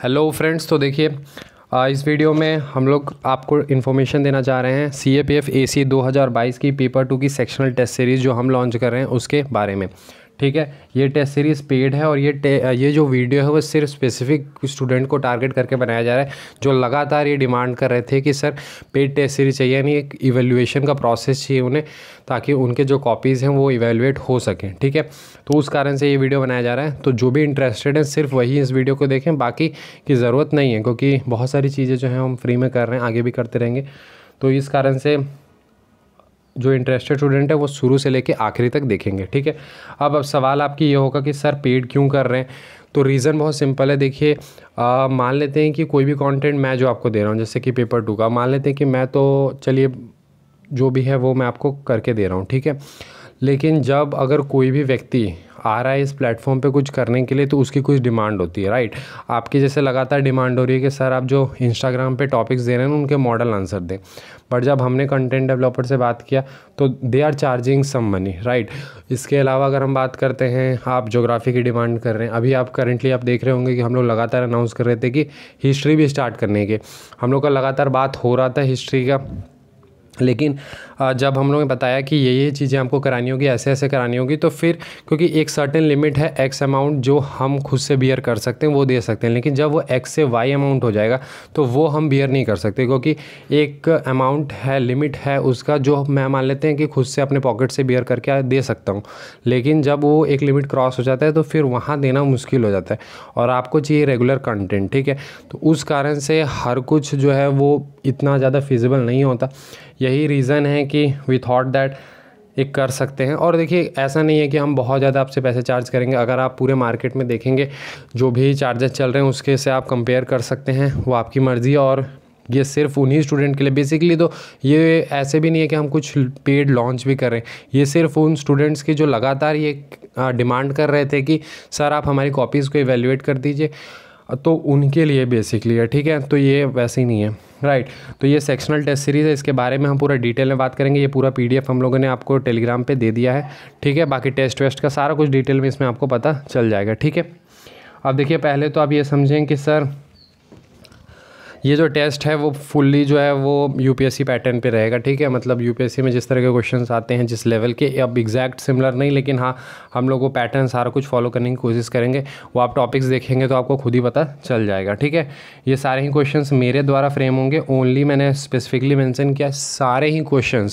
Hello friends तो देखिए इस वीडियो में हम लोग आपको इन्फॉर्मेशन देना चाह रहे हैं C A P F A सी दो हज़ार बाईस की पेपर टू की सेक्शनल टेस्ट सीरीज़ जो हम लॉन्च कर रहे हैं उसके बारे में ठीक है ये टेस्ट सीरीज़ पेड है और ये ये जो वीडियो है वो सिर्फ स्पेसिफिक स्टूडेंट को टारगेट करके बनाया जा रहा है जो लगातार ये डिमांड कर रहे थे कि सर पेड टेस्ट सीरीज़ चाहिए यानी एक इवेल्युएशन का प्रोसेस चाहिए उन्हें ताकि उनके जो कॉपीज़ हैं वो इवेल्युएट हो सकें ठीक है तो उस कारण से ये वीडियो बनाया जा रहा है तो जो भी इंटरेस्टेड हैं सिर्फ वही इस वीडियो को देखें बाकी की ज़रूरत नहीं है क्योंकि बहुत सारी चीज़ें जो हैं हम फ्री में कर रहे हैं आगे भी करते रहेंगे तो इस कारण से जो इंटरेस्टेड स्टूडेंट है वो शुरू से लेके आखिरी तक देखेंगे ठीक है अब अब सवाल आपकी ये होगा कि सर पेड क्यों कर रहे हैं तो रीज़न बहुत सिंपल है देखिए मान लेते हैं कि कोई भी कंटेंट मैं जो आपको दे रहा हूँ जैसे कि पेपर टू का मान लेते हैं कि मैं तो चलिए जो भी है वो मैं आपको करके दे रहा हूँ ठीक है लेकिन जब अगर कोई भी व्यक्ति आ रहा है इस प्लेटफॉर्म पे कुछ करने के लिए तो उसकी कुछ डिमांड होती है राइट आपकी जैसे लगातार डिमांड हो रही है कि सर आप जो इंस्टाग्राम पे टॉपिक्स दे रहे हैं उनके मॉडल आंसर दें बट जब हमने कंटेंट डेवलपर से बात किया तो they are charging some money right इसके अलावा अगर हम बात करते हैं आप जोग्राफी की डिमांड कर रहे हैं अभी आप करेंटली आप देख रहे होंगे कि हम लोग लगातार अनाउंस कर रहे थे कि हिस्ट्री भी स्टार्ट करने के हम लोग का लगातार बात हो रहा था हिस्ट्री का लेकिन जब हम लोगों ने बताया कि ये ये चीज़ें हमको करानी होगी ऐसे ऐसे करानी होगी तो फिर क्योंकि एक सर्टेन लिमिट है एक्स अमाउंट जो हम खुद से बियर कर सकते हैं वो दे सकते हैं लेकिन जब वो एक्स से वाई अमाउंट हो जाएगा तो वो हम बियर नहीं कर सकते क्योंकि एक अमाउंट है लिमिट है उसका जो मैं मान लेते हैं कि खुद से अपने पॉकेट से बियर करके दे सकता हूँ लेकिन जब वो एक लिमिट क्रॉस हो जाता है तो फिर वहाँ देना मुश्किल हो जाता है और आपको चाहिए रेगुलर कंटेंट ठीक है तो उस कारण से हर कुछ जो है वो इतना ज़्यादा फिजिबल नहीं होता यही रीज़न है कि वी थॉट दैट एक कर सकते हैं और देखिए ऐसा नहीं है कि हम बहुत ज़्यादा आपसे पैसे चार्ज करेंगे अगर आप पूरे मार्केट में देखेंगे जो भी चार्जेस चल रहे हैं उसके से आप कंपेयर कर सकते हैं वो आपकी मर्ज़ी और ये सिर्फ उन्हीं स्टूडेंट के लिए बेसिकली तो ये ऐसे भी नहीं है कि हम कुछ पेड लॉन्च भी करें ये सिर्फ उन स्टूडेंट्स की जो लगातार ये डिमांड कर रहे थे कि सर आप हमारी कॉपीज़ को इवेल्यूएट कर दीजिए तो उनके लिए बेसिकली है ठीक है तो ये वैसे ही नहीं है राइट right. तो ये सेक्शनल टेस्ट सीरीज़ है इसके बारे में हम पूरा डिटेल में बात करेंगे ये पूरा पीडीएफ हम लोगों ने आपको टेलीग्राम पे दे दिया है ठीक है बाकी टेस्ट वेस्ट का सारा कुछ डिटेल में इसमें आपको पता चल जाएगा ठीक है अब देखिए पहले तो आप ये समझें कि सर ये जो टेस्ट है वो फुल्ली जो है वो यू पैटर्न पे रहेगा ठीक है मतलब यू में जिस तरह के क्वेश्चंस आते हैं जिस लेवल के अब एग्जैक्ट सिमिलर नहीं लेकिन हाँ हम लोग वो पैटर्न सारा कुछ फॉलो करने की कोशिश करेंगे वो आप टॉपिक्स देखेंगे तो आपको खुद ही पता चल जाएगा ठीक है ये सारे ही क्वेश्चन मेरे द्वारा फ्रेम होंगे ओनली मैंने स्पेसिफिकली मैंसन किया सारे ही क्वेश्चन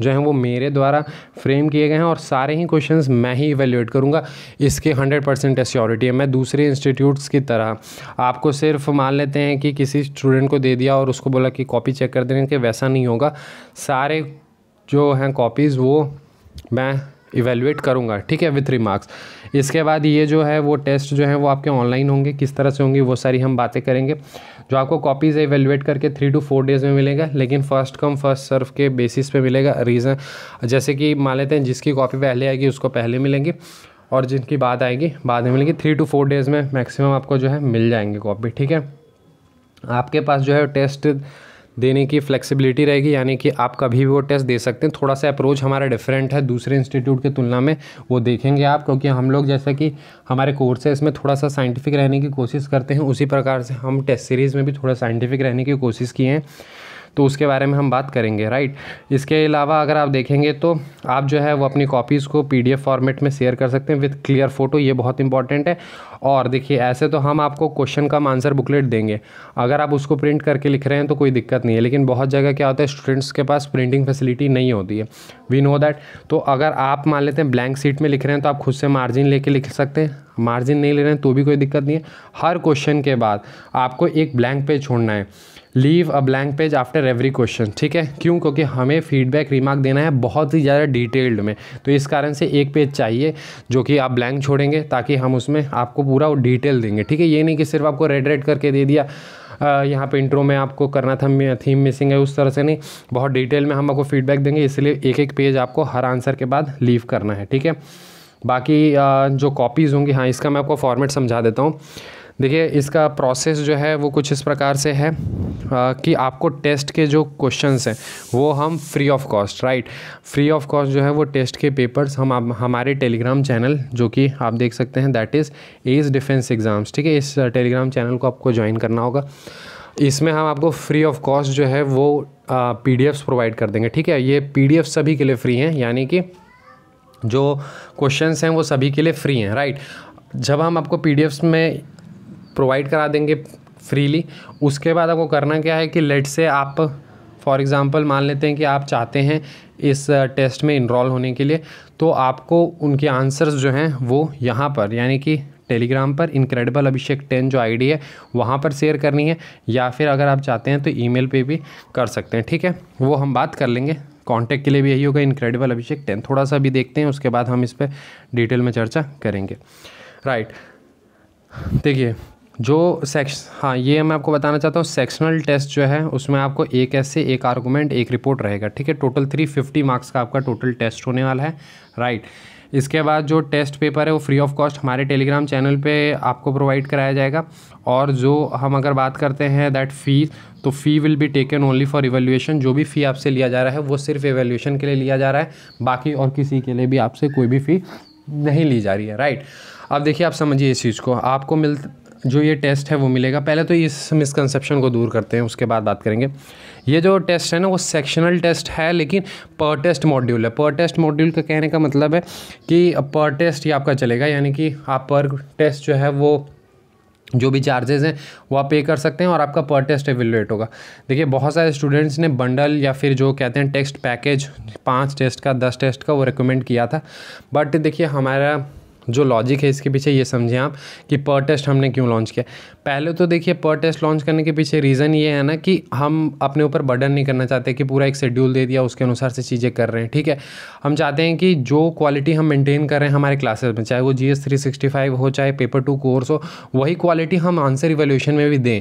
जो हैं वो मेरे द्वारा फ्रेम किए गए हैं और सारे ही क्वेश्चन मैं ही इवेल्यूएट करूँगा इसके हंड्रेड परसेंट एश्योरिटी है मैं दूसरे इंस्टीट्यूट्स की तरह आपको सिर्फ मान लेते हैं कि किसी स्टूडेंट को दे दिया और उसको बोला कि कॉपी चेक कर देने के वैसा नहीं होगा सारे जो हैं कॉपीज़ वो मैं इवेलुएट करूँगा ठीक है विथ रिमार्क्स इसके बाद ये जो है वो टेस्ट जो है वो आपके ऑनलाइन होंगे किस तरह से होंगे वो सारी हम बातें करेंगे जो आपको कॉपीज़ है इवेलुएट करके थ्री टू फोर डेज़ में मिलेगा लेकिन फर्स्ट कम फर्स्ट सर्व के बेसिस पे मिलेगा रीज़न जैसे कि मान लेते हैं जिसकी कॉपी पहले आएगी उसको पहले मिलेंगी और जिनकी बाद आएगी बाद में मिलेगी थ्री टू फोर डेज़ में मैक्सिमम आपको जो है मिल जाएंगे कॉपी ठीक है आपके पास जो है टेस्ट देने की फ्लेक्सिबिलिटी रहेगी यानी कि आप कभी भी वो टेस्ट दे सकते हैं थोड़ा सा अप्रोच हमारा डिफरेंट है दूसरे इंस्टीट्यूट की तुलना में वो देखेंगे आप क्योंकि हम लोग जैसा कि हमारे कोर्स है इसमें थोड़ा सा साइंटिफिक रहने की कोशिश करते हैं उसी प्रकार से हम टेस्ट सीरीज़ में भी थोड़ा साइंटिफिक रहने की कोशिश किए हैं तो उसके बारे में हम बात करेंगे राइट इसके अलावा अगर आप देखेंगे तो आप जो है वो अपनी कॉपीज़ को पी फॉर्मेट में शेयर कर सकते हैं विथ क्लियर फोटो ये बहुत इंपॉर्टेंट है और देखिए ऐसे तो हम आपको क्वेश्चन कम आंसर बुकलेट देंगे अगर आप उसको प्रिंट करके लिख रहे हैं तो कोई दिक्कत नहीं है लेकिन बहुत जगह क्या होता है स्टूडेंट्स के पास प्रिंटिंग फैसिलिटी नहीं होती है वी नो दैट तो अगर आप मान लेते हैं ब्लैंक सीट में लिख रहे हैं तो आप खुद से मार्जिन लेके लिख सकते हैं मार्जिन नहीं ले रहे हैं तो भी कोई दिक्कत नहीं है हर क्वेश्चन के बाद आपको एक ब्लैंक पेज छोड़ना है leave a blank page after every question ठीक है क्यों क्योंकि हमें फीडबैक रिमार्क देना है बहुत ही ज़्यादा डिटेल्ड में तो इस कारण से एक पेज चाहिए जो कि आप ब्लैंक छोड़ेंगे ताकि हम उसमें आपको पूरा वो डिटेल देंगे ठीक है ये नहीं कि सिर्फ आपको रेड रेड करके दे दिया यहाँ पे इंट्रो में आपको करना था थीम मिसिंग है उस तरह से नहीं बहुत डिटेल में हम आपको फीडबैक देंगे इसलिए एक एक पेज आपको हर आंसर के बाद लीव करना है ठीक है बाकी जो कॉपीज़ होंगी हाँ इसका मैं आपको फॉर्मेट समझा देता हूँ देखिए इसका प्रोसेस जो है वो कुछ इस प्रकार से है कि आपको टेस्ट के जो क्वेश्चंस हैं वो हम free of cost right free of cost जो है वो टेस्ट के पेपर्स हम आप, हमारे टेलीग्राम चैनल जो कि आप देख सकते हैं that is as defence exams ठीक है इस टेलीग्राम चैनल को आपको ज्वाइन करना होगा इसमें हम आपको फ्री ऑफ कॉस्ट जो है वो पी डी प्रोवाइड कर देंगे ठीक है ये पी सभी के लिए फ्री हैं यानी कि जो क्वेश्चंस हैं वो सभी के लिए फ्री हैं राइट जब हम आपको पी में प्रोवाइड करा देंगे फ्रीली उसके बाद आपको करना क्या है कि लेट से आप फॉर एग्ज़ाम्पल मान लेते हैं कि आप चाहते हैं इस टेस्ट uh, में इनरोल होने के लिए तो आपको उनके आंसर्स जो हैं वो यहाँ पर यानी कि टेलीग्राम पर इनक्रेडिबल अभिषेक टेन जो आईडी है वहाँ पर शेयर करनी है या फिर अगर आप चाहते हैं तो ईमेल पे भी कर सकते हैं ठीक है वो हम बात कर लेंगे कांटेक्ट के लिए भी यही होगा इनक्रेडिबल अभिषेक टेन थोड़ा सा भी देखते हैं उसके बाद हम इस पर डिटेल में चर्चा करेंगे राइट देखिए जो सेक्श हाँ ये मैं आपको बताना चाहता हूँ सेक्शनल टेस्ट जो है उसमें आपको एक ऐसे एक आर्गूमेंट एक रिपोर्ट रहेगा ठीक है टोटल थ्री फिफ्टी मार्क्स का आपका टोटल टेस्ट होने वाला है राइट इसके बाद जो टेस्ट पेपर है वो फ्री ऑफ कॉस्ट हमारे टेलीग्राम चैनल पे आपको प्रोवाइड कराया जाएगा और जो हम अगर बात करते हैं दैट फ़ी तो fee will be taken only for evaluation जो भी फ़ी आपसे लिया जा रहा है वो सिर्फ एवेल्यूशन के लिए लिया जा रहा है बाकी और किसी के लिए भी आपसे कोई भी फ़ी नहीं ली जा रही है राइट अब देखिए आप समझिए इस चीज़ को आपको मिल जो ये टेस्ट है वो मिलेगा पहले तो इस मिसकनसेप्शन को दूर करते हैं उसके बाद बात करेंगे ये जो टेस्ट है ना वो सेक्शनल टेस्ट है लेकिन पर टेस्ट मॉड्यूल है पर टेस्ट मॉड्यूल का कहने का मतलब है कि पर टेस्ट ये आपका चलेगा यानी कि आप पर टेस्ट जो है वो जो भी चार्जेज़ हैं वो आप पे कर सकते हैं और आपका पर टेस्ट एवेलुएट होगा देखिए बहुत सारे स्टूडेंट्स ने बंडल या फिर जो कहते हैं टेस्ट पैकेज पाँच टेस्ट का दस टेस्ट का वो रिकमेंड किया था बट देखिए हमारा जो लॉजिक है इसके पीछे ये समझें आप कि पर टेस्ट हमने क्यों लॉन्च किया पहले तो देखिए पर टेस्ट लॉन्च करने के पीछे रीज़न ये है ना कि हम अपने ऊपर बर्डन नहीं करना चाहते कि पूरा एक शेड्यूल दे दिया उसके अनुसार से चीज़ें कर रहे हैं ठीक है हम चाहते हैं कि जो क्वालिटी हम मेंटेन कर रहे हैं हमारे क्लासेज में चाहे वो G S three sixty five हो चाहे पेपर टू कोर्स हो वही क्वालिटी हम आंसर इवेल्यूशन में भी दें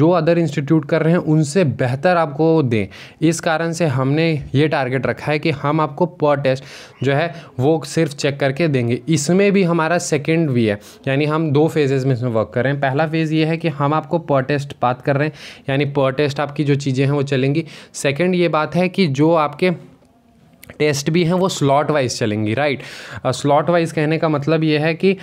जो अदर इंस्टीट्यूट कर रहे हैं उनसे बेहतर आपको दें इस कारण से हमने ये टारगेट रखा है कि हम आपको पर टेस्ट जो है वो सिर्फ चेक करके देंगे इसमें भी अभी हमारा सेकेंड वी है यानी हम दो फेजेज़ में इसमें वर्क कर रहे हैं पहला फेज़ ये है कि हम आपको पर टेस्ट बात कर रहे हैं यानी पर टेस्ट आपकी जो चीज़ें हैं वो चलेंगी सेकेंड ये बात है कि जो आपके टेस्ट भी हैं वो स्लॉट वाइज चलेंगी राइट स्लॉट वाइज कहने का मतलब ये है कि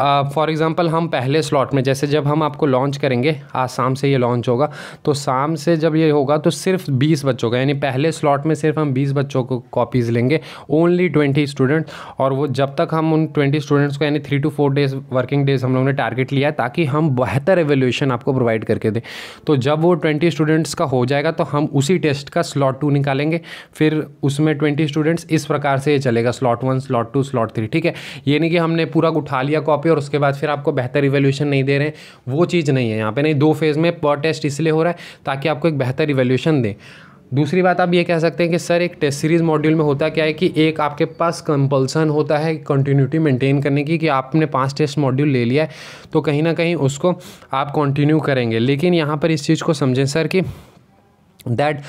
फॉर एग्ज़ाम्पल हम पहले स्लॉट में जैसे जब हम आपको लॉन्च करेंगे आज शाम से ये लॉन्च होगा तो शाम से जब ये होगा तो सिर्फ 20 बच्चों का यानी पहले स्लॉट में सिर्फ हम 20 बच्चों को कॉपीज़ लेंगे ओनली 20 स्टूडेंट्स और वो जब तक हम उन 20 स्टूडेंट्स को यानी three two four days working days हम लोगों ने टारगेट लिया है ताकि हम बेहतर एवेल्यूशन आपको प्रोवाइड करके दें तो जब वो ट्वेंटी स्टूडेंट्स का हो जाएगा तो हम उसी टेस्ट का स्लॉट टू निकालेंगे फिर उसमें ट्वेंटी स्टूडेंट्स इस प्रकार से ये चलेगा slot one slot two slot three ठीक है ये नहीं कि हमने पूरा उठा लिया कॉपी कॉपी और उसके बाद फिर आपको बेहतर इवेल्यूशन नहीं दे रहे हैं वो चीज़ नहीं है यहाँ पे नहीं दो फेज़ में पर टेस्ट इसलिए हो रहा है ताकि आपको एक बेहतर इवेल्यूशन दें दूसरी बात आप ये कह सकते हैं कि सर एक टेस्ट सीरीज़ मॉड्यूल में होता क्या है कि एक आपके पास कंपल्सन होता है कंटिन्यूटी मेंटेन करने की कि आपने पांच टेस्ट मॉड्यूल ले लिया है तो कहीं ना कहीं उसको आप कंटिन्यू करेंगे लेकिन यहाँ पर इस चीज़ को समझें सर कि दैट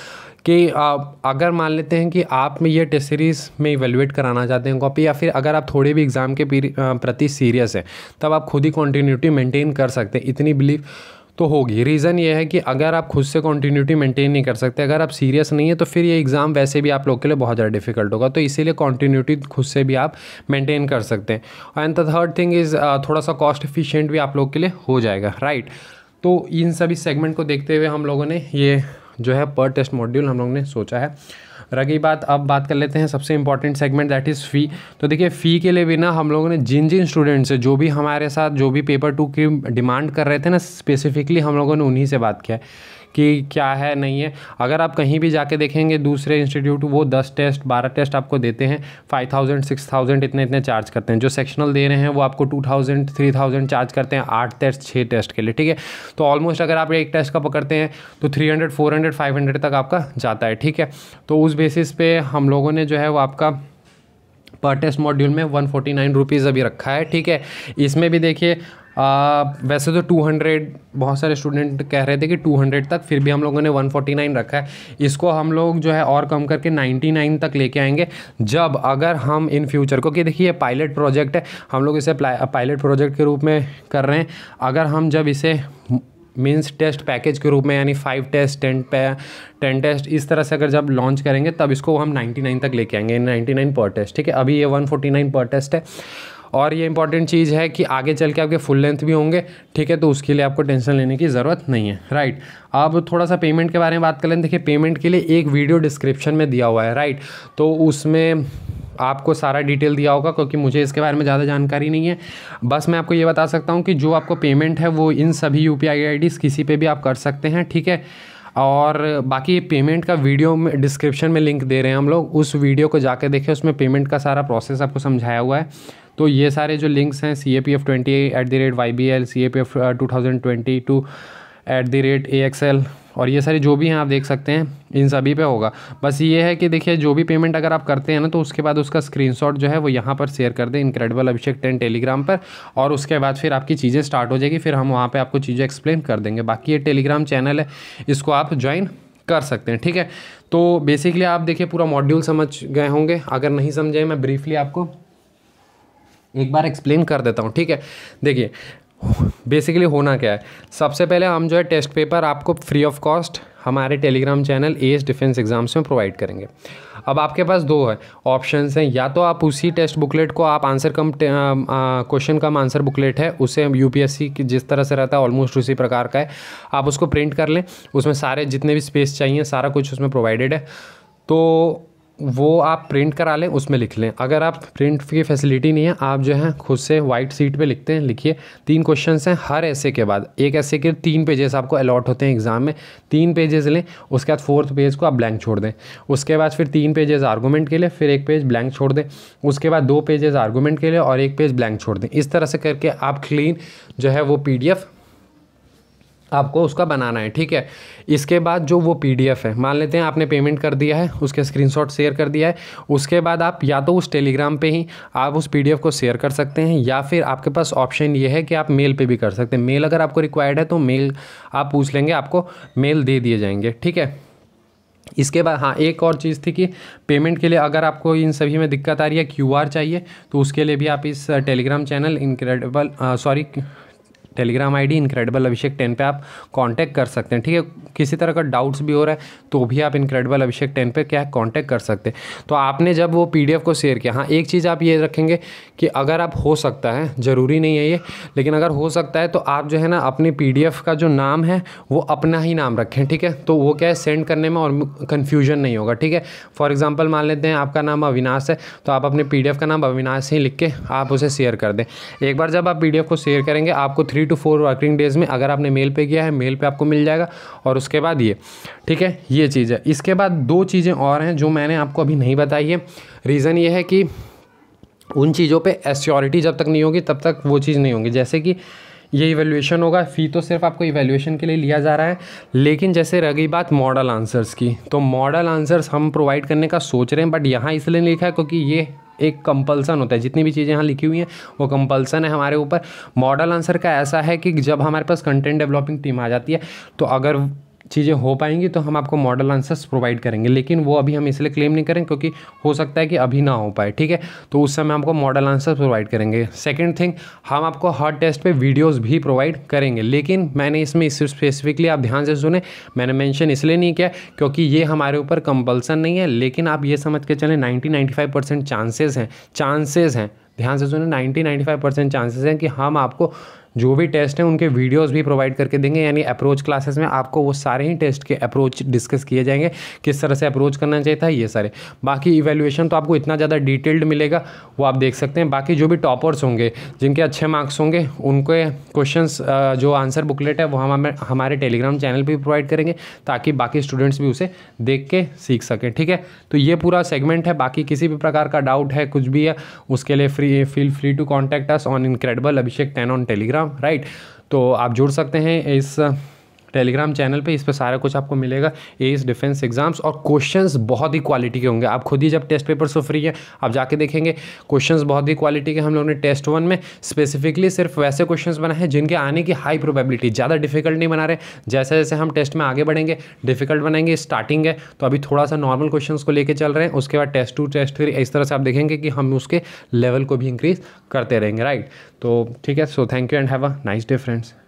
कि आप अगर मान लेते हैं कि आप में ये टेस्ट सीरीज़ में इवेलुएट कराना चाहते हैं कॉपी या फिर अगर आप थोड़े भी एग्ज़ाम के प्रति सीरियस हैं तब आप खुद ही कॉन्टीन्यूटी मेंटेन कर सकते हैं इतनी बिलीव तो होगी रीज़न ये है कि अगर आप खुद से कॉन्टीन्यूटी मेंटेन नहीं कर सकते अगर आप सीरियस नहीं है तो फिर ये एग्ज़ाम वैसे भी आप लोग के लिए बहुत ज़्यादा डिफिकल्ट होगा तो इसीलिए कॉन्टीन्यूटी खुद से भी आप मेंटेन कर सकते हैं and the third thing is थोड़ा सा कॉस्ट इफिशियंट भी आप लोग के लिए हो जाएगा राइट right? तो इन सभी सेगमेंट को देखते हुए हम लोगों ने ये जो है पर टेस्ट मॉड्यूल हम लोग ने सोचा है रही बात अब बात कर लेते हैं सबसे important segment that is fee तो देखिए फ़ी के लिए भी ना हम लोगों ने जिन जिन स्टूडेंट से जो भी हमारे साथ जो भी पेपर टू की डिमांड कर रहे थे ना स्पेसिफिकली हम लोगों ने उन्हीं से बात किया है कि क्या है नहीं है अगर आप कहीं भी जाके देखेंगे दूसरे इंस्टीट्यूट वो दस टेस्ट बारह टेस्ट आपको देते हैं फाइव थाउजेंड सिक्स थाउजेंड इतने इतने चार्ज करते हैं जो सेक्शनल दे रहे हैं वो आपको two thousand three thousand charge करते हैं आठ टेस्ट छः टेस्ट के लिए ठीक है तो ऑलमोस्ट अगर आप एक टेस्ट का पकड़ते हैं तो three hundred four hundred five hundred तक आपका जाता है ठीक है तो उस बेसिस पे हम लोगों ने जो है वो आपका पर टेस्ट मॉड्यूल में वन फोर्टी नाइन रुपीज़ अभी रखा है ठीक है इसमें भी देखिए आ, वैसे तो 200 बहुत सारे स्टूडेंट कह रहे थे कि 200 तक फिर भी हम लोगों ने 149 रखा है इसको हम लोग जो है और कम करके 99 तक लेके आएंगे जब अगर हम इन फ्यूचर को कि देखिए पायलट प्रोजेक्ट है हम लोग इसे पायलट प्रोजेक्ट के रूप में कर रहे हैं अगर हम जब इसे मीन्स टेस्ट पैकेज के रूप में यानी फाइव टेस्ट टेन पे टेन टेस्ट इस तरह से अगर जब लॉन्च करेंगे तब इसको हम 99 तक लेके आएंगे 99 पर टेस्ट ठीक है अभी ये 149 पर टेस्ट है और ये इंपॉर्टेंट चीज़ है कि आगे चल के आपके फुल लेंथ भी होंगे ठीक है तो उसके लिए आपको टेंशन लेने की ज़रूरत नहीं है राइट अब थोड़ा सा पेमेंट के बारे में बात कर लें देखिए पेमेंट के लिए एक वीडियो डिस्क्रिप्शन में दिया हुआ है राइट तो उसमें आपको सारा डिटेल दिया होगा क्योंकि मुझे इसके बारे में ज़्यादा जानकारी नहीं है बस मैं आपको ये बता सकता हूँ कि जो आपको पेमेंट है वो इन सभी यू पी किसी पे भी आप कर सकते हैं ठीक है और बाकी पेमेंट का वीडियो में डिस्क्रिप्शन में लिंक दे रहे हैं हम लोग उस वीडियो को जाके देखें उसमें पेमेंट का सारा प्रोसेस आपको समझाया हुआ है तो ये सारे जो लिंक्स हैं C A P F twenty at the rate Y B L C A P F two thousand twenty two at the rate A X L और ये सारे जो भी हैं आप देख सकते हैं इन सभी पे होगा बस ये है कि देखिए जो भी पेमेंट अगर आप करते हैं ना तो उसके बाद उसका स्क्रीनशॉट जो है वो यहाँ पर शेयर कर दें इनक्रेडिबल अभिषेक टेन टेलीग्राम पर और उसके बाद फिर आपकी चीज़ें स्टार्ट हो जाएगी फिर हम वहाँ पर आपको चीज़ें एक्सप्लेन कर देंगे बाकी ये टेलीग्राम चैनल है इसको आप ज्वाइन कर सकते हैं ठीक है तो बेसिकली आप देखिए पूरा मॉड्यूल समझ गए होंगे अगर नहीं समझे मैं ब्रीफली आपको एक बार एक्सप्लेन कर देता हूँ ठीक है देखिए बेसिकली होना क्या है सबसे पहले हम जो है टेस्ट पेपर आपको फ्री ऑफ कॉस्ट हमारे Telegram channel edge defence exams में प्रोवाइड करेंगे अब आपके पास दो है ऑप्शन हैं या तो आप उसी टेस्ट बुकलेट को आप answer cum question cum answer booklet है उसे यूपीएससी की जिस तरह से रहता है ऑलमोस्ट उसी प्रकार का है आप उसको प्रिंट कर लें उसमें सारे जितने भी स्पेस चाहिए सारा कुछ उसमें प्रोवाइडेड है तो वो आप प्रिंट करा लें उसमें लिख लें अगर आप प्रिंट की फैसिलिटी नहीं है आप जो है खुद से वाइट सीट पे लिखते हैं लिखिए तीन क्वेश्चन हैं हर ऐसे के बाद एक ऐसे के तीन पेजेस आपको अलॉट होते हैं एग्ज़ाम में तीन पेजेस लें उसके बाद फोर्थ पेज को आप ब्लैंक छोड़ दें उसके बाद फिर तीन पेजेस आर्गूमेंट के लिए फिर एक पेज ब्लैंक छोड़ दें उसके बाद दो पेजेस आर्गूमेंट के लिए और एक पेज ब्लैंक छोड़ दें इस तरह से करके आप क्लीन जो है वो पी आपको उसका बनाना है ठीक है इसके बाद जो वो पीडीएफ है मान लेते हैं आपने पेमेंट कर दिया है उसके स्क्रीनशॉट शेयर कर दिया है उसके बाद आप या तो उस टेलीग्राम पे ही आप उस पीडीएफ को शेयर कर सकते हैं या फिर आपके पास ऑप्शन ये है कि आप मेल पे भी कर सकते हैं मेल अगर आपको रिक्वायर्ड है तो मेल आप पूछ लेंगे आपको मेल दे दिए जाएंगे ठीक है इसके बाद हाँ एक और चीज़ थी कि पेमेंट के लिए अगर आपको इन सभी में दिक्कत आ रही है क्यूआर चाहिए तो उसके लिए भी आप इस Telegram channel incredible sorry Telegram ID incredible Abhishek ten पे आप कांटेक्ट कर सकते हैं ठीक है किसी तरह का डाउट्स भी हो रहा है तो भी आप इनक्रेडिबल अभिषेक टेन पे क्या कांटेक्ट कर सकते हैं तो आपने जब वो पीडीएफ को शेयर किया हाँ एक चीज़ आप ये रखेंगे कि अगर आप हो सकता है ज़रूरी नहीं है ये लेकिन अगर हो सकता है तो आप जो है ना अपने पी का जो नाम है वो अपना ही नाम रखें ठीक है तो वो क्या है सेंड करने में और कन्फ्यूजन नहीं होगा ठीक है फॉर एग्जाम्पल मान लेते हैं आपका नाम अविनाश है तो आप अपने पी का नाम अविनाश ही लिख के आप उसे शेयर कर दें एक बार जब आप पी को शेयर करेंगे आपको three three two four working days में अगर आपने मेल पे किया है मेल पे आपको मिल जाएगा और उसके बाद ये ठीक है ये चीज़ है इसके बाद दो चीज़ें और हैं जो मैंने आपको अभी नहीं बताई है रीज़न ये है कि उन चीज़ों पे एस्योरिटी जब तक नहीं होगी तब तक वो चीज़ नहीं होगी जैसे कि ये इवेल्यूशन होगा फ़ी तो सिर्फ आपको इवेल्यूशन के लिए लिया जा रहा है लेकिन जैसे रह गई बात मॉडल आंसर्स की तो मॉडल आंसर्स हम प्रोवाइड करने का सोच रहे हैं बट यहाँ इसलिए लिखा है क्योंकि ये एक कंपल्सन होता है जितनी भी चीज़ें यहाँ लिखी हुई हैं वो कंपल्सन है हमारे ऊपर मॉडल आंसर का ऐसा है कि जब हमारे पास कंटेंट डेवलपिंग टीम आ जाती है तो अगर चीज़ें हो पाएंगी तो हम आपको मॉडल आंसर्स प्रोवाइड करेंगे लेकिन वो अभी हम इसलिए क्लेम नहीं करेंगे क्योंकि हो सकता है कि अभी ना हो पाए ठीक है तो उस समय आपको मॉडल आंसर प्रोवाइड करेंगे सेकेंड थिंग हम आपको हर टेस्ट पे वीडियोज़ भी प्रोवाइड करेंगे लेकिन मैंने इसमें इस स्पेसिफिकली आप ध्यान से सुने मैंने मैंशन इसलिए नहीं किया क्योंकि ये हमारे ऊपर कंपल्सन नहीं है लेकिन आप ये समझ के चलें नाइन्टी नाइन्टी चांसेज़ हैं चांसेज़ हैं ध्यान से सुने नाइन्टी नाइन्टी चांसेस हैं कि हम आपको जो भी टेस्ट हैं उनके वीडियोस भी प्रोवाइड करके देंगे यानी अप्रोच क्लासेस में आपको वो सारे ही टेस्ट के अप्रोच डिस्कस किए जाएंगे किस तरह से अप्रोच करना चाहिए था ये सारे बाकी इवेल्युएशन तो आपको इतना ज़्यादा डिटेल्ड मिलेगा वो आप देख सकते हैं बाकी जो भी टॉपर्स होंगे जिनके अच्छे मार्क्स होंगे उनके क्वेश्चन जो आंसर बुकलेट है वो हम हमारे टेलीग्राम चैनल पर प्रोवाइड करेंगे ताकि बाकी स्टूडेंट्स भी उसे देख के सीख सकें ठीक है तो ये पूरा सेगमेंट है बाकी किसी भी प्रकार का डाउट है कुछ भी है उसके लिए free feel free to contact us on incredible Abhishek ten on Telegram right तो आप जुड़ सकते हैं इस टेलीग्राम चैनल पे इस पर सारा कुछ आपको मिलेगा एज डिफेंस एग्जाम्स और क्वेश्चंस बहुत ही क्वालिटी के होंगे आप खुद ही जब टेस्ट पेपर फ्री है आप जाके देखेंगे क्वेश्चंस बहुत ही क्वालिटी के हम लोगों ने टेस्ट वन में स्पेसिफिकली सिर्फ वैसे क्वेश्चन बनाए हैं जिनके आने की हाई प्रोबेबिलिटी ज़्यादा डिफिकल्ट नहीं बना रहे जैसे जैसे हम टेस्ट में आगे बढ़ेंगे डिफिकल्ट बनाएंगे स्टार्टिंग है तो अभी थोड़ा सा नॉर्मल क्वेश्चन को लेकर चल रहे हैं उसके बाद टेस्ट टू टेस्ट थ्री इस तरह से आप देखेंगे कि हम उसके लेवल को भी इंक्रीज करते रहेंगे राइट तो ठीक है so thank you and have a nice day friends